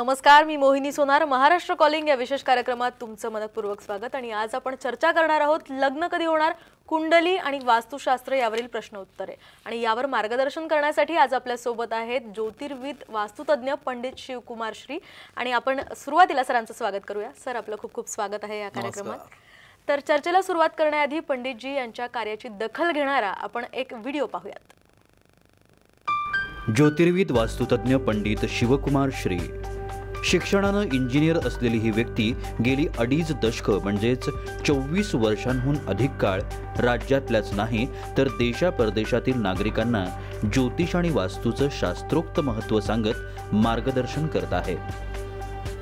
नमस्कार मी मोहिनी सोनार महाराष्ट्र कॉलिंग या विशेष कार्यक्रमात तुमचं मनपूर्वक स्वागत आणि आज आपण चर्चा करणार आहोत लग्न कधी होणार कुंडली आणि वास्तुशास्त्र यावरील प्रश्न उत्तरे आणि यावर मार्गदर्शन करण्यासाठी आज आपल्यासोबत आहेत ज्योतिर्विद वास्तुतज्ञ पंडित शिवकुमार श्री आणि आपण सुरुवातीला सरांचं स्वागत करूया सर आपलं खूप खूप स्वागत आहे या कार्यक्रमात तर चर्चेला सुरुवात करण्याआधी पंडितजी यांच्या कार्याची दखल घेणारा आपण एक व्हिडिओ पाहूयात ज्योतिर्विद वास्तुतज्ञ पंडित शिवकुमार श्री शिक्षणानं इंजिनियर असलेली ही व्यक्ती गेली अडीच दशकं म्हणजेच चोवीस वर्षांहून अधिक काळ राज्यातल्याच नाही तर देशा परदेशातील नागरिकांना ज्योतिष आणि वास्तूचं शास्त्रोक्त महत्त्व सांगत मार्गदर्शन करत आहे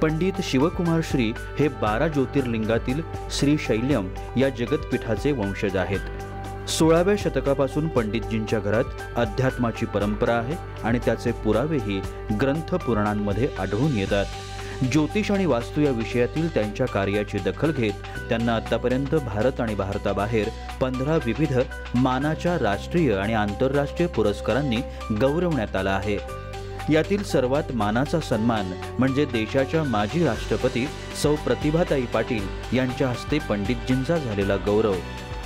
पंडित शिवकुमार श्री हे बारा ज्योतिर्लिंगातील श्री शैल्यम या जगतपीठाचे वंशज आहेत सोळाव्या शतकापासून पंडितजींच्या घरात अध्यात्माची परंपरा आहे आणि त्याचे पुरावेही ग्रंथ पुराणांमध्ये आढळून येतात ज्योतिष आणि वास्तू या विषयातील त्यांच्या कार्याची दखल घेत त्यांना आतापर्यंत भारत आणि भारताबाहेर पंधरा विविध मानाच्या राष्ट्रीय आणि आंतरराष्ट्रीय पुरस्कारांनी गौरवण्यात आला आहे यातील सर्वात मानाचा सन्मान म्हणजे देशाच्या माजी राष्ट्रपती सौ प्रतिभाताई पाटील यांच्या हस्ते पंडितजींचा झालेला गौरव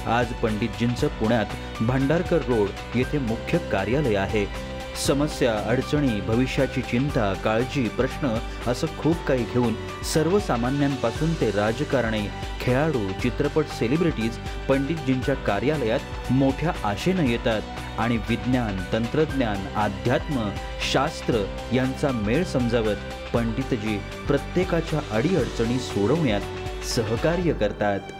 आज पंडितजींचं पुण्यात भांडारकर रोड येथे मुख्य कार्यालय आहे समस्या अडचणी भविष्याची चिंता काळजी प्रश्न असं खूप काही घेऊन सर्वसामान्यांपासून ते राजकारणी खेळाडू चित्रपट सेलिब्रिटीज पंडितजींच्या कार्यालयात मोठ्या आशेनं येतात आणि विज्ञान तंत्रज्ञान अध्यात्म शास्त्र यांचा मेळ समजावत पंडितजी प्रत्येकाच्या अडीअडचणी सोडवण्यात सहकार्य करतात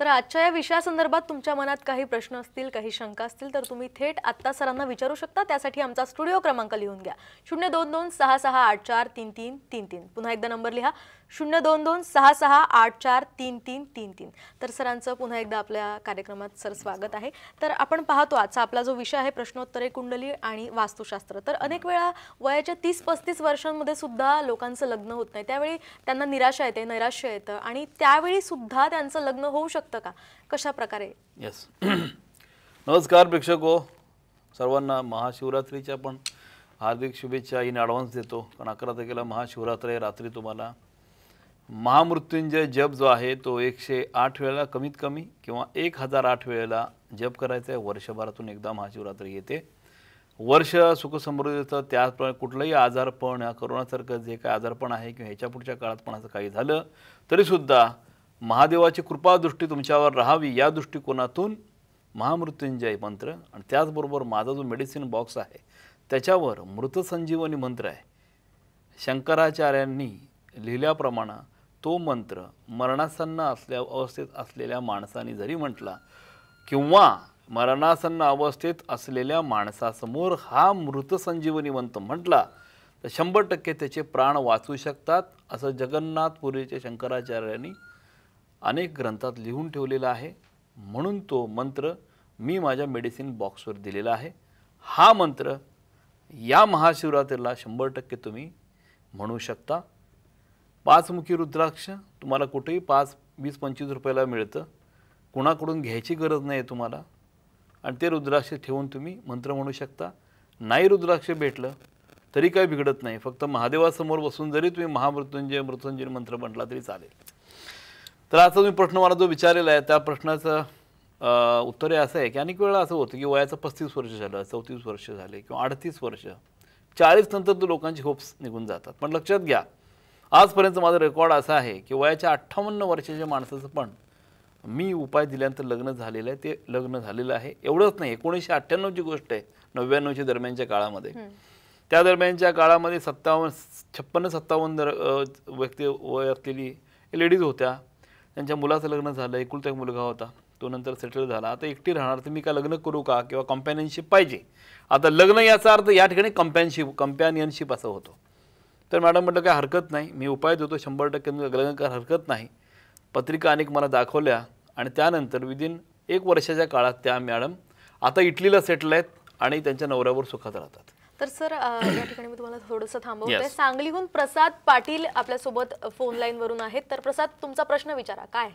तर आजच्या या विषयासंदर्भात तुमच्या मनात काही प्रश्न असतील काही शंका असतील तर तुम्ही थेट आत्ता सरांना विचारू शकता त्यासाठी आमचा स्टुडिओ क्रमांक लिहून घ्या शून्य दोन दोन सहा सहा आठ चार तीन तीन तीन तीन पुन्हा एकदा नंबर लिहा शून्य दोन दोन सहा सहा आठ चार तीन तीन तीन तीन तर सरांचं पुन्हा एकदा आपल्या कार्यक्रमात सर स्वागत आहे तर आपण पाहतो आजचा आपला जो विषय आहे प्रश्नोत्तरे कुंडली आणि वास्तुशास्त्र तर अनेक वेळा वयाच्या तीस पस्तीस वर्षांमध्ये सुद्धा लोकांचं लग्न होत नाही त्यावेळी त्यांना निराशा येते नैराश्य येतं आणि त्यावेळी सुद्धा त्यांचं लग्न होऊ शकतं का कशा प्रकारे येस नमस्कार प्रेक्षको सर्वांना महाशिवरात्रीच्या पण हार्दिक शुभेच्छा इन ॲडव्हान्स देतो कारण अकरा तारखेला महाशिवरात्र आहे रात्री तुम्हाला महामृत्युंजय जप जो आहे तो एकशे आठ वेळेला कमीत कमी किंवा एक हजार आठ वेळेला जप करायचा आहे वर्षभरातून एकदा महाशिवरात्री येते वर्ष सुखसमृद्धीचं त्याचप्रमाणे कुठलंही आजारपण या करोनासारखं जे काही आजारपण आहे किंवा ह्याच्या पुढच्या काळात पण असं काही झालं तरीसुद्धा महादेवाची कृपादृष्टी तुमच्यावर राहावी या दृष्टिकोनातून महामृत्युंजय मंत्र आणि त्याचबरोबर माझा जो मेडिसिन बॉक्स आहे त्याच्यावर मृतसंजीवनी मंत्र आहे शंकराचार्यांनी लिहिल्याप्रमाणे तो मंत्र मरणासन्न असल्या अवस्थेत असलेल्या माणसाने जरी म्हटला किंवा मरणासन्न अवस्थेत असलेल्या माणसासमोर हा मृतसंजीवनी मंत्र म्हटला तर शंभर टक्के त्याचे प्राण वाचू शकतात असं जगन्नाथपुरीच्या शंकराचार्यांनी अनेक ग्रंथात लिहून ठेवलेलं आहे म्हणून तो मंत्र मी माझ्या मेडिसिन बॉक्सवर दिलेला आहे हा मंत्र या महाशिवरात्रीला शंभर टक्के तुम्ही म्हणू शकता पाचमुखी रुद्राक्ष तुम्हाला कुठेही पाच वीस पंचवीस रुपयाला मिळतं कुणाकडून घ्यायची गरज नाही आहे तुम्हाला आणि ते रुद्राक्ष ठेवून तुम्ही मंत्र म्हणू शकता नाही रुद्राक्ष भेटलं तरी काही बिघडत नाही फक्त महादेवासमोर बसून जरी तुम्ही महामृत्युंजय मृत्युंजय मंत्र म्हटला तरी चालेल तर आता तुम्ही प्रश्न मला जो विचारलेला आहे त्या प्रश्नाचं उत्तर हे असं आहे की अनेक वेळा असं होतं की वयाचं पस्तीस वर्ष झालं चौतीस वर्ष झाले किंवा अडतीस वर्ष चाळीस नंतर तो लोकांची होप्स निघून जातात पण लक्षात घ्या आजपर्यंत माझा रेकॉर्ड असा आहे की वयाच्या अठ्ठावन्न वर्षाच्या माणसाचं पण मी उपाय दिल्यानंतर लग्न झालेलं आहे ते लग्न झालेलं आहे एवढंच नाही एकोणीसशे अठ्ठ्याण्णवची गोष्ट आहे नव्याण्णवच्या दरम्यानच्या काळामध्ये त्या दरम्यानच्या काळामध्ये सत्तावन्न छप्पन्न सत्तावन्न दर व्यक्ती वय असलेली लेडीज होत्या त्यांच्या मुलाचं लग्न झालं एकुलता एक मुलगा होता तो नंतर सेटल झाला आता एकटी राहणार तर मी काय लग्न करू का किंवा कंपॅनियनशिप पाहिजे आता लग्न याचा अर्थ या ठिकाणी कंपॅनशिप कंपॅनियनशिप असं होतं तर मॅडम म्हटलं काय हरकत नाही मी उपाय देतो शंभर टक्के लग्न हरकत नाही पत्रिका अनेक मला दाखवल्या आणि त्यानंतर विदिन एक वर्षाच्या काळात त्या मॅडम आता इटलीला सेटल आहेत आणि त्यांच्या नवऱ्यावर सुखात राहतात तर सर या ठिकाणी मी तुम्हाला थोडंसं थांबवत yes. सांगलीहून प्रसाद पाटील आपल्या सोबत फोन लाईन वरून आहेत तर प्रसाद तुमचा प्रश्न विचारा काय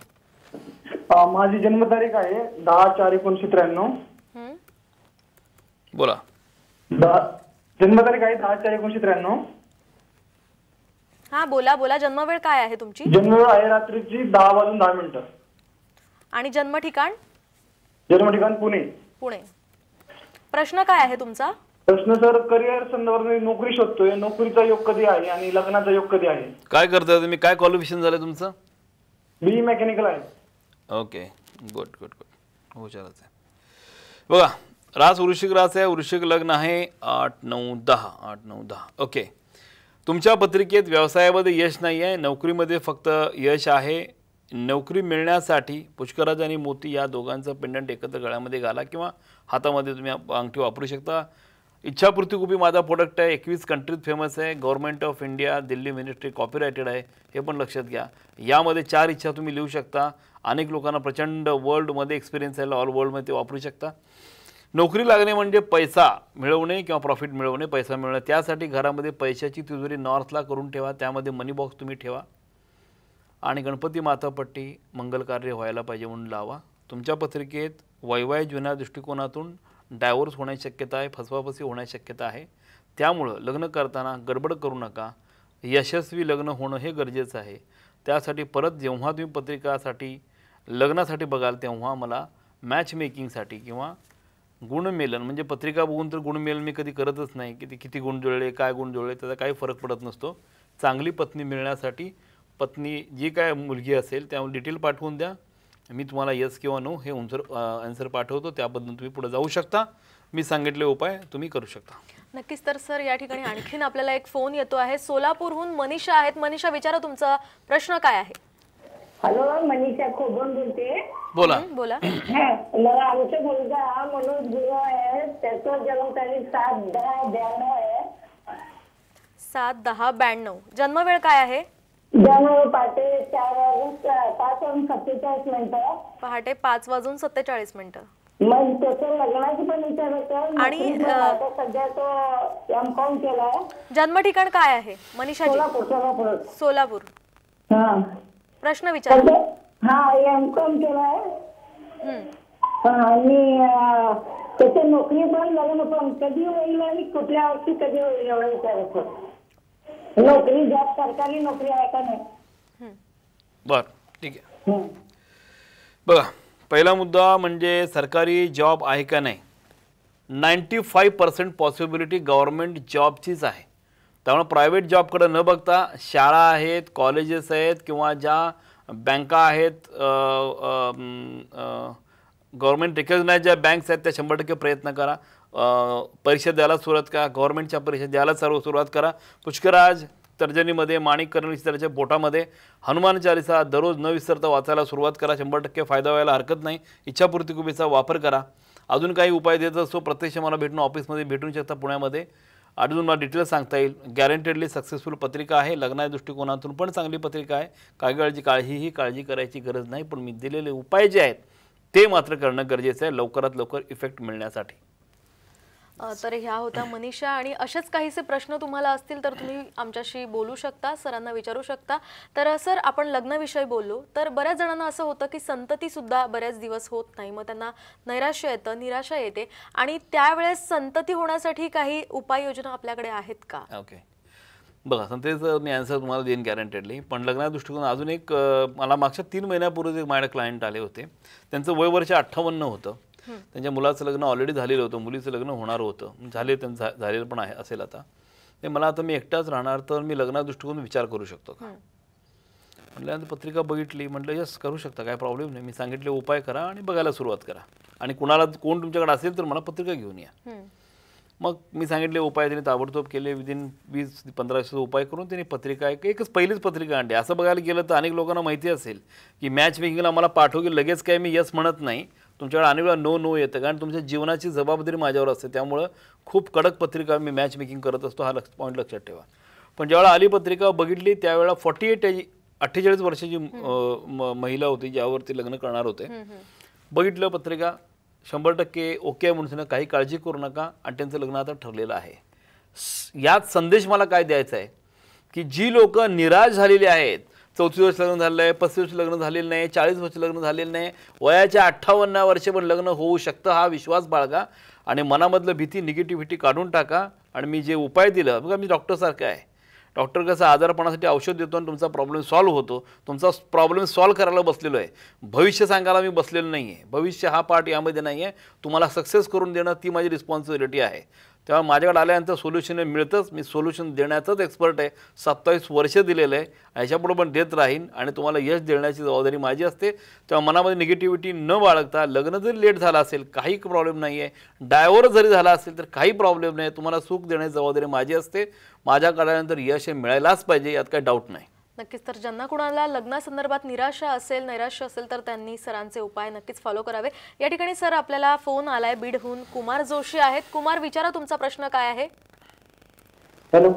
माझी जन्मतारीख आहे दहा चार एकोणीशे त्र्याण्णव बोला जन्मतारीख आहे दहा चार एकोणीशे त्र्याण्णव हा बोला बोला जन्म वेळ काय आहे तुमची जन्म आहे रात्रीची दहा वाजून दहा मिनिट आणि जन्म ठिकाण जन्म ठिकाण पुणे पुणे प्रश्न काय आहे तुमचा प्रश्न सर करिअर संदर्भात नोकरी शोधतोय नोकरीचा योग कधी आहे आणि लग्नाचा योग कधी आहे काय करताय तुम्ही काय क्वालिफिकेशन झालं तुमचं बी मेकॅनिकल e आहे ओके गुड गुड गुड हो चालत बघा रास वृश्चिक रास आहे वृश्चिक लग्न आहे आठ नऊ दहा आठ नऊ दहा ओके तुमच्या पत्रिकेत व्यवसायामध्ये यश नाही आहे नोकरीमध्ये फक्त यश आहे नोकरी मिळण्यासाठी पुष्कराज आणि मोती या दोघांचं पेंडंट एकत्र गळ्यामध्ये घाला किंवा हातामध्ये तुम्ही अंगठी वापरू शकता इच्छापूर्ती कुपी माझा प्रोडक्ट आहे एकवीस कंट्रीत फेमस आहे government of India Delhi ministry copyrighted आहे हे पण लक्षात घ्या यामध्ये चार इच्छा तुम्ही लिहू शकता अनेक लोकांना प्रचंड वर्ल्डमध्ये एक्सपिरियन्स आहे ऑल वर्ल्डमध्ये ते वापरू शकता नोकरी लागणे म्हणजे पैसा मिळवणे किंवा प्रॉफिट मिळवणे पैसा मिळवणे त्यासाठी घरामध्ये पैशाची तिजोरी नॉर्थला करून ठेवा त्यामध्ये मनी बॉक्स तुम्ही ठेवा आणि गणपती मातापट्टी मंगलकार्य व्हायला पाहिजे म्हणून लावा तुमच्या पत्रिकेत वैवाय जुन्या दृष्टिकोनातून डायव्होर्स होण्याची शक्यता आहे फसवाफसी होण्याची शक्यता आहे त्यामुळं लग्न करताना गडबड करू नका यशस्वी लग्न होणं हे गरजेचं आहे त्यासाठी परत जेव्हा तुम्ही पत्रिकासाठी लग्नासाठी बघाल तेव्हा मला मॅचमेकिंगसाठी किंवा गुणमेलन म्हणजे पत्रिका बघून तर गुणमेलन मी कधी करतच नाही की ते किती गुण जुळले काय गुण जुळले त्याचा काही फरक पडत नसतो चांगली पत्नी मिळण्यासाठी पत्नी जी काय मुलगी असेल त्या डिटेल पाठवून द्या मी तुम्हाला यस किंवा नो हे उन्सर आन्सर पाठवतो त्याबद्दल तुम्ही पुढे जाऊ शकता मी सांगितले उपाय तुम्ही करू शकता नक्कीच तर सर या ठिकाणी आणखीन आपल्याला एक फोन येतो आहे सोलापूरहून मनीषा आहेत मनीषा विचारा तुमचा प्रश्न काय आहे हॅलो मनीषा खोबन बोलते बोला बोला मला आमचा मुलगा मनोज गुरु आहे त्याचं जन्मतारीख सात दहा ब्याण्णव आहे सात दहा ब्याण्णव जन्मवेळ काय आहे पहाटे पाच वाजून सत्तेचाळीस मिनिट पहाटे पाच वाजून सत्तेचाळीस मग लग्नाची पण विचार होता आणि सध्या जन्म ठिकाण काय आहे मनीषा सोलापूर सोलापूर प्रश्न विचार हा आणि त्याच्या नोकरी पण लग्न पण कधी होईल आणि कुठल्या वर्षी कधी होईल एवढं नोकरी जॉब सरकारी नोकरी आहे का नाही बर ठीक आहे बघा पहिला मुद्दा म्हणजे सरकारी जॉब आहे का नाही ninety five percent possibility government जॉबचीच आहे त्यामुळे प्रायव्हेट जॉबकडे न बघता शाळा आहेत कॉलेजेस आहेत किंवा ज्या बँका आहेत गवर्नमेंट रिकग्नाईज ज्या बँक्स आहेत त्या शंभर टक्के प्रयत्न करा परीक्षा द्यायला सुरुवात करा गव्हर्मेंटच्या परीक्षा द्यायला सर्व सुरुवात करा पुष्कराज तर्जनीमध्ये माणिक विस्ताराच्या बोटामध्ये हनुमान चालिसा दररोज न विसरता वाचायला सुरुवात करा शंभर टक्के फायदा व्हायला हरकत नाही इच्छापूर्ती कुबीचा वापर करा अजून काही उपाय देत असतो प्रत्यक्ष मला भेटून ऑफिसमध्ये भेटू शकता पुण्यामध्ये अजून मला डिटेल सांगता येईल गॅरंटेडली सक्सेसफुल पत्रिका आहे लग्ना दृष्टिकोनातून पण चांगली पत्रिका आहे काळजी काळजीही काळजी करायची गरज नाही पण मी दिलेले उपाय जे आहेत ते मात्र करणं गरजेचं आहे लवकरात लवकर इफेक्ट मिळण्यासाठी तर ह्या होत्या मनीषा आणि असेच काहीसे प्रश्न तुम्हाला असतील तर तुम्ही आमच्याशी बोलू शकता सरांना विचारू शकता तर सर आपण लग्नाविषयी बोललो तर बऱ्याच जणांना असं होतं की संततीसुद्धा बऱ्याच दिवस होत नाही मग त्यांना नैराश्य येतं निराशा येते आणि त्यावेळेस संतती होण्यासाठी काही उपाययोजना आपल्याकडे आहेत का ओके बघा संतेचं मी आन्सर तुम्हाला देईन गॅरंटेडली पण लग्नाच्या दृष्टिकोन अजून एक मला मागच्या तीन महिन्यापूर्वी एक माझ्या क्लायंट आले होते त्यांचं वय वर्ष अठ्ठावन्न होतं त्यांच्या मुलाचं लग्न ऑलरेडी झालेलं होतं मुलीचं लग्न होणार होतं झाले त्यांचं झालेलं पण आहे असेल आता ते मला आता मी एकटाच राहणार तर मी लग्ना दृष्टिकोन विचार करू शकतो का म्हटल्यानंतर पत्रिका बघितली म्हटलं यस करू शकता काय प्रॉब्लेम नाही मी सांगितले उपाय करा आणि बघायला सुरुवात करा आणि कुणाला कोण तुमच्याकडे असेल तर मला पत्रिका घेऊन या मग मी सांगितले उपाय त्यांनी ताबडतोब केले विदिन वीस पंधराशे उपाय करून त्यांनी पत्रिका एक एकच पहिलीच पत्रिका आणली असं बघायला गेलं तर अनेक लोकांना माहिती असेल की मॅच मेकिंगला मला पाठवू लगेच काय मी यस म्हणत नाही तुमच्याकडे अनेक वेळा नो नो येतं कारण तुमच्या जीवनाची जबाबदारी माझ्यावर असते त्यामुळं खूप कडक पत्रिका मी मॅच मेकिंग करत असतो हा लक्ष पॉईंट लक्षात ठेवा पण ज्यावेळा आली पत्रिका बघितली त्यावेळेला फॉर्टी एट अठ्ठेचाळीस वर्षाची महिला होती ज्यावरती लग्न करणार होते बघितलं पत्रिका शंभर टक्के ओके म्हणून काही काळजी करू नका आणि त्यांचं लग्न आता ठरलेलं आहे यात संदेश मला काय द्यायचा आहे की जी लोक निराश झालेली आहेत चौतीस वर्ष लग्न झालेलं आहे पस्तीस वर्ष लग्न झालेलं नाही चाळीस वर्ष लग्न झालेलं नाही वयाच्या अठ्ठावन्न वर्ष पण लग्न होऊ शकतं हा विश्वास बाळगा आणि मनामधलं भीती निगेटिव्हिटी काढून टाका आणि मी जे उपाय दिलं बघा मी डॉक्टरसारखं आहे डॉक्टर कसं आजारपणासाठी औषध देतो आणि तुमचा प्रॉब्लेम सॉल्व्ह होतो तुमचा प्रॉब्लेम सॉल्व्ह करायला बसलेलो आहे भविष्य सांगायला मी बसलेलो नाही आहे भविष्य हा पार्ट यामध्ये नाही आहे तुम्हाला सक्सेस करून देणं ती माझी रिस्पॉन्सिबिलिटी आहे तेव्हा माझ्याकडे आल्यानंतर सोल्युशन मिळतंच मी सोल्युशन देण्याचंच एक्सपर्ट आहे सत्तावीस वर्ष दिलेलं आहे याच्यापुढं पण देत राहीन आणि तुम्हाला यश देण्याची जबाबदारी माझी असते तेव्हा मनामध्ये निगेटिव्हिटी न बाळगता लग्न जरी लेट झालं असेल काही प्रॉब्लेम नाही आहे डायवर जरी झाला असेल तर काही प्रॉब्लेम नाही तुम्हाला सुख देण्याची जबाबदारी माझी असते माझ्याकडे आल्यानंतर यश हे मिळायलाच पाहिजे यात काही डाऊट नाही नक्कीच तर ज्यांना कुणाला लग्नासंदर्भात निराशा असेल नैराश्य असेल तर त्यांनी सरांचे उपाय नक्कीच फॉलो करावे या ठिकाणी सर आपल्याला फोन आलाय बीडहून कुमार जोशी आहेत कुमार विचारा तुमचा प्रश्न काय आहे हॅलो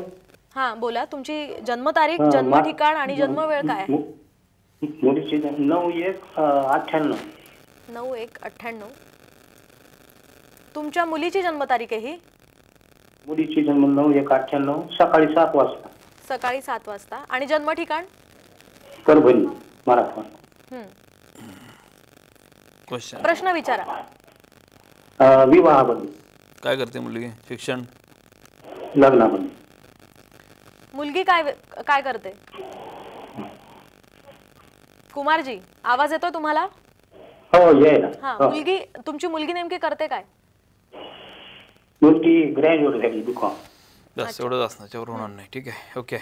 हा बोला तुमची जन्मतारीख जन्म ठिकाण आणि जन्म वेळ काय आहे नऊ एक अठ्ठ्याण्णव नऊ एक तुमच्या मुलीची जन्मतारीख आहे ही मुलीची जन्म नऊ एक अठ्ठ्याण्णव सकाळी सात वाजता सकाळी सात वाजता आणि जन्म ठिकाण परभणी प्रश्न विचारा विवाहाबद्दल काय करते मुलगी शिक्षण लग्नाबद्दल मुलगी काय काय करते कुमारजी आवाज येतो तुम्हाला हो हा हो. मुलगी तुमची मुलगी नेमकी करते काय मुलगी ग्रॅज्युएट झाली बस एवढंच असणार त्याच्यावर होणार नाही ठीक आहे ओके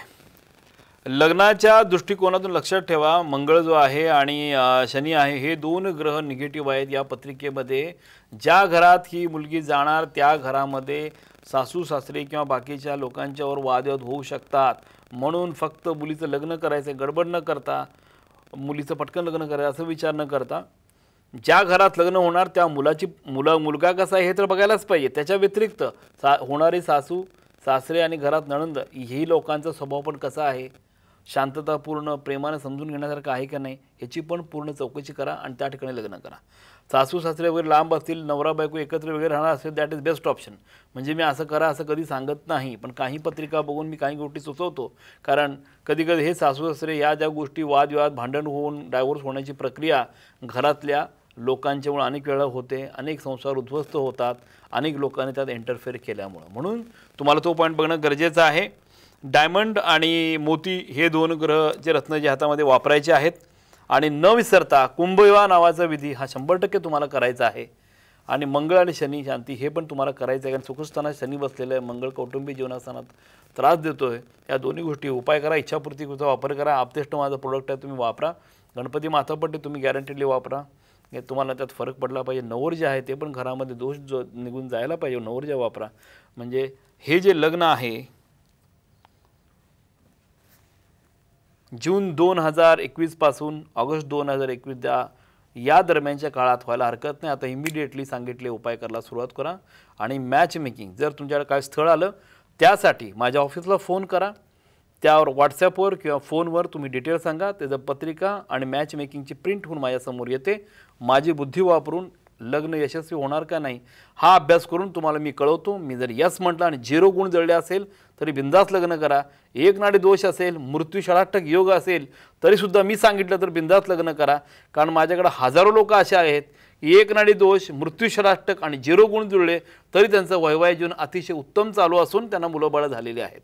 लग्नाच्या दृष्टिकोनातून लक्षात ठेवा मंगळ जो आहे आणि शनी आहे हे दोन ग्रह निगेटिव्ह आहेत या पत्रिकेमध्ये ज्या घरात ही मुलगी जाणार त्या घरामध्ये सासू सासरे किंवा बाकीच्या लोकांच्यावर वादवाद होऊ शकतात म्हणून फक्त मुलीचं लग्न करायचं गडबड न करता मुलीचं पटकन लग्न करायचं असं विचार न करता ज्या घरात लग्न होणार त्या मुलाची मुलं मुलगा कसा आहे हे तर बघायलाच पाहिजे त्याच्या व्यतिरिक्त सा होणारी सासू सासरे आणि घरात नणंद ही लोकांचा स्वभाव पण कसा आहे शांततापूर्ण प्रेमानं समजून घेण्यासारखं आहे का नाही ह्याची पण पूर्ण चौकशी करा आणि त्या ठिकाणी लग्न करा सासू सासरे वगैरे लांब असतील नवरा बायको एकत्र वगैरे राहणार असेल दॅट इज बेस्ट ऑप्शन म्हणजे मी असं करा असं कधी सांगत नाही पण काही पत्रिका बघून मी काही गोष्टी सुचवतो कारण कधी कधी हे सासू सासरे या ज्या गोष्टी वादविवाद भांडण होऊन डायव्होर्स होण्याची प्रक्रिया घरातल्या लोकांच्यामुळं अनेक वेळा होते अनेक संसार उद्ध्वस्त होतात अनेक लोकांनी त्यात इंटरफेअर केल्यामुळं म्हणून तुम्हाला तो पॉईंट बघणं गरजेचं आहे डायमंड आणि मोती हे दोन ग्रह जे जे हातामध्ये वापरायचे आहेत आणि न विसरता कुंभविवाह नावाचा विधी हा शंभर टक्के तुम्हाला करायचा आहे आणि मंगळ आणि शनी शांती हे पण तुम्हाला करायचं आहे कारण सुखस्थानात शनी बसलेलं आहे मंगळ कौटुंबिक जीवनास्थानात त्रास देतो आहे या दोन्ही गोष्टी उपाय करा इच्छापूर्तीचा वापर करा आपतेष्ट माझं प्रोडक्ट आहे तुम्ही वापरा गणपती माथापट्टी तुम्ही गॅरंटीडली वापरा तुम्हाला त्यात फरक पडला पाहिजे नवर जे आहे ते पण घरामध्ये दोष जो निघून जायला पाहिजे नवर जे वापरा म्हणजे हे जे लग्न आहे जून दोन हजार एकवीसपासून ऑगस्ट दोन हजार एकवीस द्या या दरम्यानच्या काळात व्हायला हरकत नाही आता इमिडिएटली सांगितले उपाय करायला सुरुवात करा आणि मॅच मेकिंग जर तुमच्याकडे काय स्थळ आलं त्यासाठी माझ्या ऑफिसला फोन करा त्यावर व्हॉट्सॲपवर किंवा फोनवर तुम्ही डिटेल सांगा त्याचं पत्रिका आणि मॅच मेकिंगची प्रिंट होऊन माझ्यासमोर येते माझी बुद्धी वापरून लग्न यशस्वी होणार का नाही हा अभ्यास करून तुम्हाला मी कळवतो मी जर यस म्हटलं आणि झिरो गुण जळले असेल तरी बिंदास लग्न करा एक नाडी दोष असेल मृत्यू षडाटक योग असेल तरीसुद्धा मी सांगितलं तर बिंदास लग्न करा कारण माझ्याकडे हजारो लोक असे आहेत एक नाडी दोष मृत्यू षडाटक आणि झिरो गुण जुळले तरी त्यांचं वैवाहिक जीवन अतिशय उत्तम चालू असून त्यांना मुलंबाळं झालेली आहेत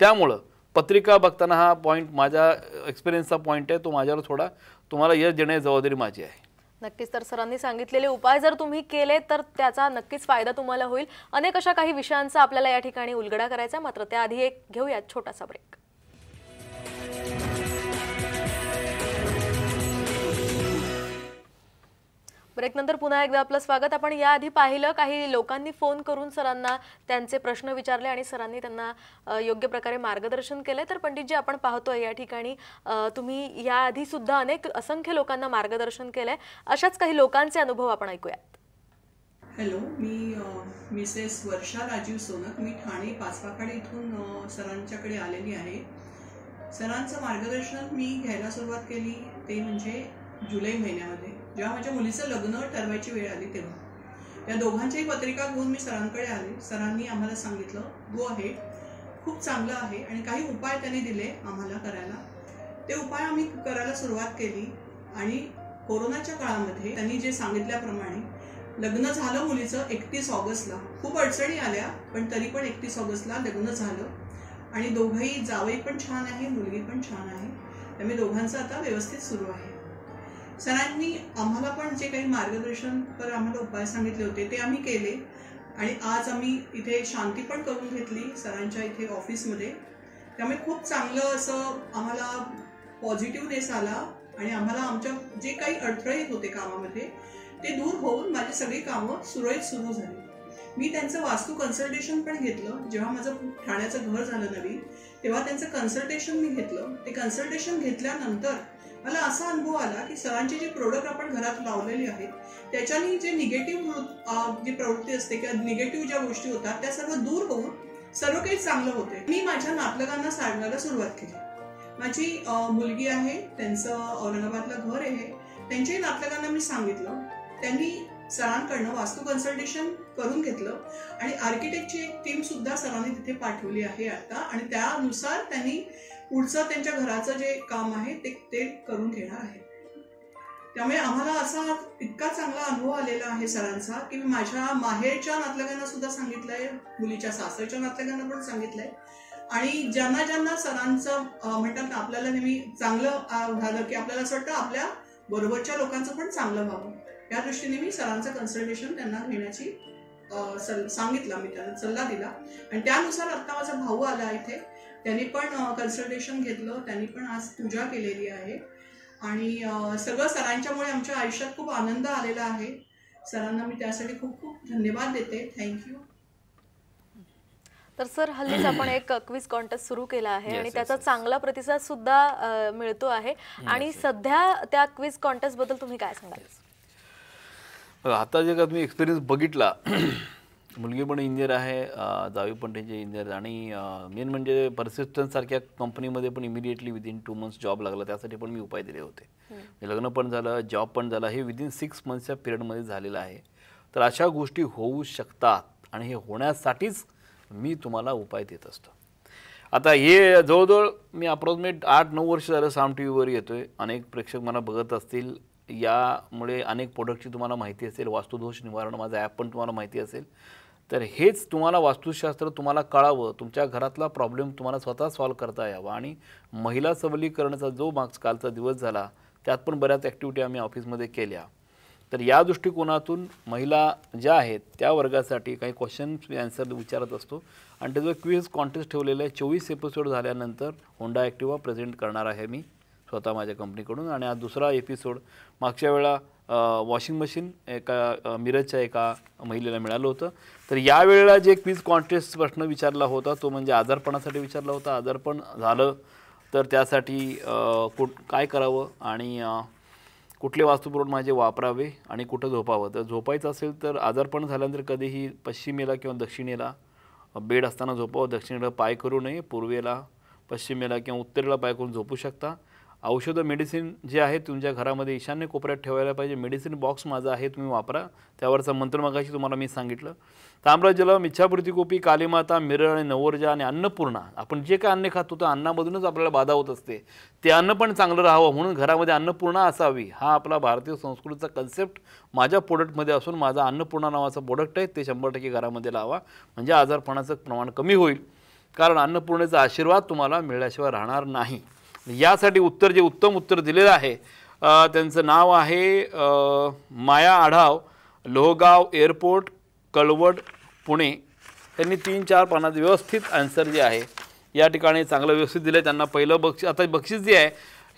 त्यामुळं पत्रिका बघताना हा पॉईंट माझ्या एक्सपिरियन्सचा पॉईंट आहे तो माझ्यावर थोडा तुम्हाला यश देण्याची जबाबदारी माझी आहे नक्कीच तर सरांनी सांगितलेले उपाय जर तुम्ही केले तर त्याचा नक्कीच फायदा तुम्हाला होईल अनेक अशा काही विषयांचा आपल्याला या ठिकाणी उलगडा करायचा मात्र त्याआधी एक घेऊयात छोटासा ब्रेक ब्रेकनंतर पुन्हा एकदा आपलं स्वागत आपण याआधी पाहिलं काही लोकांनी फोन करून सरांना त्यांचे प्रश्न विचारले आणि सरांनी त्यांना योग्य प्रकारे मार्गदर्शन केले तर पंडितजी आपण पाहतोय या ठिकाणी तुम्ही याआधी सुद्धा अनेक असंख्य लोकांना मार्गदर्शन केलंय अशाच काही लोकांचे अनुभव आपण ऐकूयात हॅलो मी मिसेस वर्षा राजीव सोनक मी ठाणे पाचपाकडे इथून सरांच्याकडे आलेली आहे सरांचं मार्गदर्शन मी घ्यायला सुरुवात केली ते म्हणजे जुलै महिन्यामध्ये जेव्हा माझ्या मुलीचं लग्न ठरवायची वेळ आली तेव्हा या दोघांच्याही पत्रिका घेऊन मी सरांकडे आले सरांनी आम्हाला सांगितलं गो आहे खूप चांगलं आहे आणि काही उपाय त्यांनी दिले आम्हाला करायला ते उपाय आम्ही करायला सुरुवात केली आणि कोरोनाच्या काळामध्ये त्यांनी जे सांगितल्याप्रमाणे लग्न झालं मुलीचं एकतीस ऑगस्टला खूप अडचणी आल्या पण तरी पण एकतीस ऑगस्टला लग्न झालं आणि दोघंही जावई पण छान आहे मुलगी पण छान आहे त्यामुळे दोघांचं आता व्यवस्थित सुरू आहे सरांनी आम्हाला पण जे काही मार्गदर्शन पर आम्हाला उपाय सांगितले होते ते आम्ही केले आणि आज आम्ही इथे शांती पण करून घेतली सरांच्या इथे ऑफिसमध्ये त्यामुळे खूप चांगलं असं आम्हाला पॉझिटिव्हनेस आला आणि आम्हाला आमच्या जे काही अडथळे येत होते कामामध्ये ते दूर होऊन माझी सगळी कामं सुरळीत सुरू झाली मी त्यांचं वास्तू कन्सल्टेशन पण घेतलं जेव्हा माझं ठाण्याचं घर झालं नवीन तेव्हा त्यांचं कन्सल्टेशन मी घेतलं ते कन्सल्टेशन घेतल्यानंतर मला असा अनुभव आला की सरांचे जे प्रोडक्ट आपण घरात लावलेले आहेत त्याच्याने जे निगेटिव्ह जी प्रवृत्ती असते किंवा निगेटिव्ह ज्या गोष्टी होतात त्या सर्व दूर होऊन सर्व काही चांगलं होते मी माझ्या नातलगांना सांगायला सुरुवात केली माझी मुलगी आहे त्यांचं औरंगाबादला घर आहे त्यांच्याही नातलगांना मी सांगितलं त्यांनी सरांकडनं वास्तू कन्सल्टेशन करून घेतलं आणि आर्किटेक्टची एक टीम सुद्धा सरांनी तिथे पाठवली आहे आता आणि त्यानुसार त्यांनी पुढचं त्यांच्या घराचं जे काम आहे ते ते करून घेणार आहे त्यामुळे आम्हाला असा इतका चांगला अनुभव आलेला आहे सरांचा की मी माझ्या माहेरच्या नातलगांना सुद्धा सांगितलंय मुलीच्या सासरच्या नातलगांना पण सांगितलंय आणि ज्यांना ज्यांना सरांचं म्हणतात ना आपल्याला नेहमी चांगलं झालं की आपल्याला असं वाटतं आपल्या बरोबरच्या लोकांचं पण चांगलं व्हावं या दृष्टीने मी सरांचं कन्सल्टेशन त्यांना घेण्याची सांगितलं मी त्यांना सल्ला दिला आणि त्यानुसार आता माझा भाऊ आला इथे त्यांनी पण कन्सल्टेशन घेतलं त्यांनी पण आज पूजा केलेली आहे आणि सगळं सरांच्यामुळे आमच्या आयुष्यात खूप आनंद आलेला आहे सरांना मी त्यासाठी खूप खूप धन्यवाद देते थँक्यू तर सर हल्लीच आपण एक क्विझ कॉन्टेस्ट सुरू केला आहे आणि त्याचा चांगला प्रतिसाद सुद्धा मिळतो आहे आणि सध्या त्या क्विझ कॉन्टेस्ट बद्दल तुम्ही काय सांगाल आता जे का तुम्ही एक्सपिरियन्स बघितला मुलगी पण इंजिनियर आहे जावी पण त्यांचे इंजिनियर आणि मेन म्हणजे सारख्या कंपनीमध्ये पण immediately within two months job लागला त्यासाठी पण मी उपाय दिले होते म्हणजे लग्न पण झालं जॉब पण झाला हे विदिन सिक्स मंथ्सच्या पिरियडमध्ये झालेलं आहे तर अशा गोष्टी होऊ शकतात आणि हे होण्यासाठीच मी तुम्हाला उपाय देत असतो आता हे जवळजवळ मी अप्रॉक्सिमेट आठ नऊ वर्ष झालं साम टी व्हीवर येतो आहे अनेक प्रेक्षक मला बघत असतील यामुळे अनेक प्रोडक्टची तुम्हाला माहिती असेल वास्तुदोष निवारण माझा ॲप पण तुम्हाला माहिती असेल तर हेच तुम्हाला वास्तुशास्त्र तुम्हाला कळावं तुमच्या घरातला प्रॉब्लेम तुम्हाला स्वतः सॉल्व्ह करता यावा आणि महिला सबलीकरणाचा जो माग कालचा दिवस झाला त्यात पण बऱ्याच ॲक्टिव्हिटी आम्ही ऑफिसमध्ये केल्या तर या दृष्टिकोनातून महिला ज्या आहेत त्या वर्गासाठी काही क्वेश्चन्स मी आन्सर विचारत असतो आणि त्याचं क्विज कॉन्टेस्ट ठेवलेलं आहे चोवीस एपिसोड झाल्यानंतर होंडा ॲक्टिवा प्रेझेंट करणार आहे मी स्वतः माझ्या कंपनीकडून आणि हा दुसरा एपिसोड मागच्या वेळा वॉशिंग मशीन एका मिरजच्या एका महिलेला मिळालं होतं तर यावेळेला जे क्वीज कॉन्टेस्ट प्रश्न विचारला होता तो म्हणजे आजारपणासाठी विचारला होता आजारपण झालं तर त्यासाठी कुठ काय करावं आणि कुठले वास्तुपुरण माझे वापरावे आणि कुठं झोपावं तर झोपायचं असेल तर आजारपण झाल्यानंतर कधीही पश्चिमेला किंवा दक्षिणेला बेड असताना झोपावं दक्षिणेला पाय करू नये पूर्वेला पश्चिमेला किंवा उत्तरेला पाय करून झोपू शकता औषधं मेडिसिन जे आहे तुमच्या घरामध्ये ईशान्य कोपऱ्यात ठेवायला पाहिजे मेडिसिन बॉक्स माझा आहे तुम्ही वापरा त्यावरचा मंत्र मगाशी तुम्हाला मी सांगितलं ताम्रजलम गोपी कालीमाता मिरळ आणि नवोर्जा आणि अन्नपूर्णा आपण जे काय अन्न खातो तर अन्नामधूनच आपल्याला बाधा होत असते ते अन्न पण चांगलं राहावं म्हणून घरामध्ये अन्नपूर्णा असावी हा आपला भारतीय संस्कृतीचा कन्सेप्ट माझ्या प्रोडक्टमध्ये असून माझा अन्नपूर्णा नावाचा प्रोडक्ट आहे ते शंभर टक्के घरामध्ये लावा म्हणजे आजारपणाचं प्रमाण कमी होईल कारण अन्नपूर्णेचा आशीर्वाद तुम्हाला मिळल्याशिवाय राहणार नाही यासाठी उत्तर जे उत्तम उत्तर दिलेलं आहे त्यांचं नाव आहे माया आढाव लोहगाव एअरपोर्ट कळवड पुणे त्यांनी तीन चार पानात व्यवस्थित आन्सर जे आहे या ठिकाणी चांगलं व्यवस्थित दिलं आहे त्यांना पहिलं बक्षी आता बक्षीस जे आहे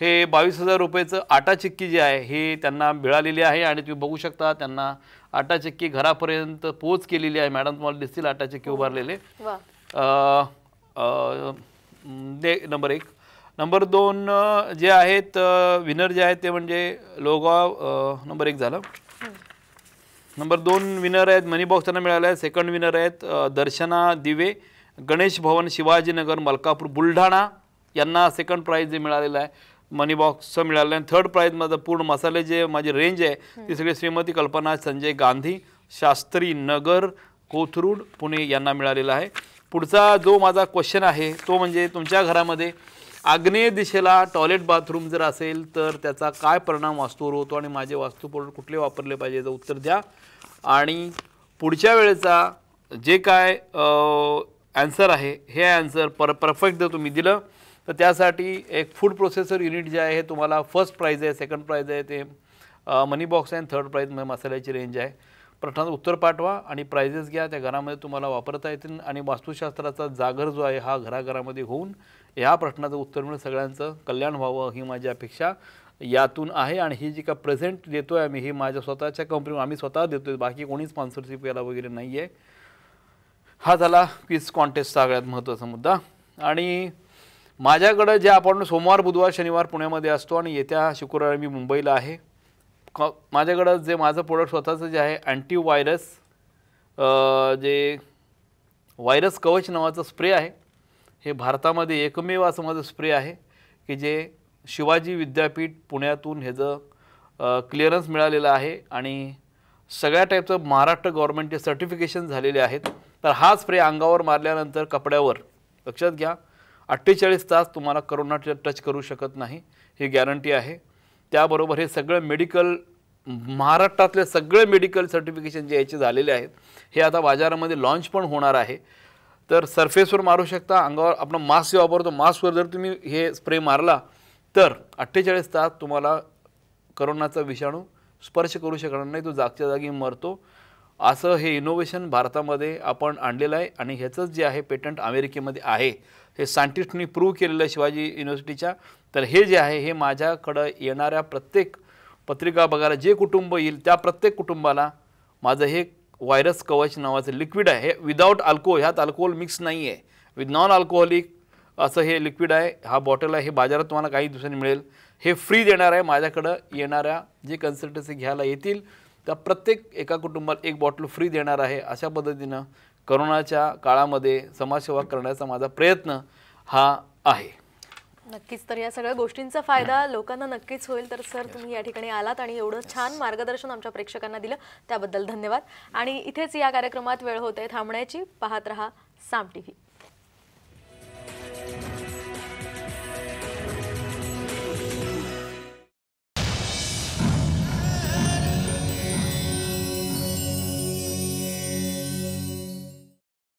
हे बावीस हजार रुपयेचं आटा चिक्की जे आहे हे त्यांना मिळालेली आहे आणि तुम्ही बघू शकता त्यांना आटा चिक्की घरापर्यंत पोच केलेली आहे मॅडम तुम्हाला दिसतील आटा चिक्की उभारलेले नंबर एक नंबर दोन जे आहेत विनर जे आहेत ते म्हणजे लोगा नंबर एक झालं नंबर दोन विनर आहेत मनी बॉक्स त्यांना मिळाला आहे सेकंड विनर आहेत दर्शना दिवे गणेश भवन शिवाजीनगर मलकापूर बुलढाणा यांना सेकंड प्राईज जे मिळालेलं आहे मनी बॉक्सचं मिळालं आहे थर्ड प्राईज माझं पूर्ण मसाले जे माझी रेंज आहे ती सगळी श्रीमती कल्पना संजय गांधी शास्त्री नगर कोथरूड पुणे यांना मिळालेला आहे पुढचा जो माझा क्वेश्चन आहे तो म्हणजे तुमच्या घरामध्ये आग्नेय दिशेला टॉयलेट बाथरूम जर असेल तर त्याचा काय परिणाम वास्तूवर होतो आणि माझे वास्तू प्रोडक्ट कुठले वापरले पाहिजे याचं उत्तर द्या आणि पुढच्या वेळेचा जे काय ॲन्सर आहे हे ॲन्सर पर परफेक्ट जर तुम्ही दिलं तर त्यासाठी एक फूड प्रोसेसर युनिट जे आहे हे तुम्हाला फर्स्ट प्राईज आहे सेकंड प्राईज आहे ते मनी बॉक्स आहे थर्ड प्राईज म्हणजे मसाल्याची रेंज आहे प्रश्नाचं उत्तर पाठवा आणि प्राइजेस घ्या त्या घरामध्ये तुम्हाला वापरता येतील आणि वास्तुशास्त्राचा जागर जो आहे हा घराघरामध्ये होऊन ह्या प्रश्नाचं उत्तर मिळून सगळ्यांचं कल्याण व्हावं ही माझी अपेक्षा यातून आहे आणि ही जी का प्रेझेंट देतो आहे आम्ही ही माझ्या स्वतःच्या कंपनी आम्ही स्वतः देतो आहे बाकी कोणी स्पॉन्सरशिप याला वगैरे नाही आहे हा झाला क्विज कॉन्टेस्टचा सगळ्यात महत्त्वाचा मुद्दा आणि माझ्याकडं जे आपण सोमवार बुधवार शनिवार पुण्यामध्ये असतो आणि येत्या शुक्रवारी मी मुंबईला आहे क माझ्याकडं जे माझं प्रोडक्ट स्वतःचं जे आहे अँटी जे व्हायरस कवच नावाचं स्प्रे आहे हे भारतामध्ये एकमेव असं माझं स्प्रे आहे की जे शिवाजी विद्यापीठ पुण्यातून ह्याचं क्लिअरन्स मिळालेलं आहे आणि सगळ्या टाईपचं महाराष्ट्र गव्हर्नमेंटचे सर्टिफिकेशन झालेले आहेत तर हा स्प्रे अंगावर मारल्यानंतर कपड्यावर लक्षात घ्या अठ्ठेचाळीस तास तुम्हाला करोना टच करू शकत नाही ही गॅरंटी आहे त्याबरोबर हे सगळं मेडिकल महाराष्ट्रातले सगळे मेडिकल सर्टिफिकेशन जे याचे झालेले आहेत हे आता बाजारामध्ये लॉन्च पण होणार आहे तर सरफेसवर मारू शकता अंगावर आपण मास्क वापरतो मास्कवर जर तुम्ही हे स्प्रे मारला तर अठ्ठेचाळीस तास तुम्हाला करोनाचा विषाणू स्पर्श करू शकणार नाही तो जागच्या जागी मरतो असं हे इनोव्हेशन भारतामध्ये आपण आणलेलं आहे आणि ह्याचंच जे आहे पेटंट अमेरिकेमध्ये आहे हे सायंटिस्टनी प्रूव्ह केलेलं शिवाजी युनिव्हर्सिटीच्या तर हे जे आहे हे माझ्याकडं येणाऱ्या प्रत्येक पत्रिका बघायला जे कुटुंब येईल त्या प्रत्येक कुटुंबाला माझं हे व्हायरस कवच नावाचं लिक्विड आहे हे विदाऊट अल्कोहोल ह्यात अल्कोहोल मिक्स नाही आहे विथ नॉन अल्कोहोलिक असं हे लिक्विड आहे हा बॉटल आहे हे बाजारात तुम्हाला काही दिवसांनी मिळेल हे फ्री देणार आहे माझ्याकडं येणाऱ्या जे कन्सल्टन्सी घ्यायला येतील त्या प्रत्येक एका कुटुंबाला एक बॉटल फ्री देणार आहे अशा पद्धतीनं करोनाच्या काळामध्ये समाजसेवा करण्याचा माझा प्रयत्न हा आहे नक्कीच तर या सगळ्या गोष्टींचा फायदा लोकांना नक्कीच होईल तर सर तुम्ही या ठिकाणी आलात आणि एवढं छान मार्गदर्शन आमच्या प्रेक्षकांना दिलं त्याबद्दल धन्यवाद आणि इथेच या कार्यक्रमात वेळ होत आहे थांबण्याची पाहत रहा साम टीव्ही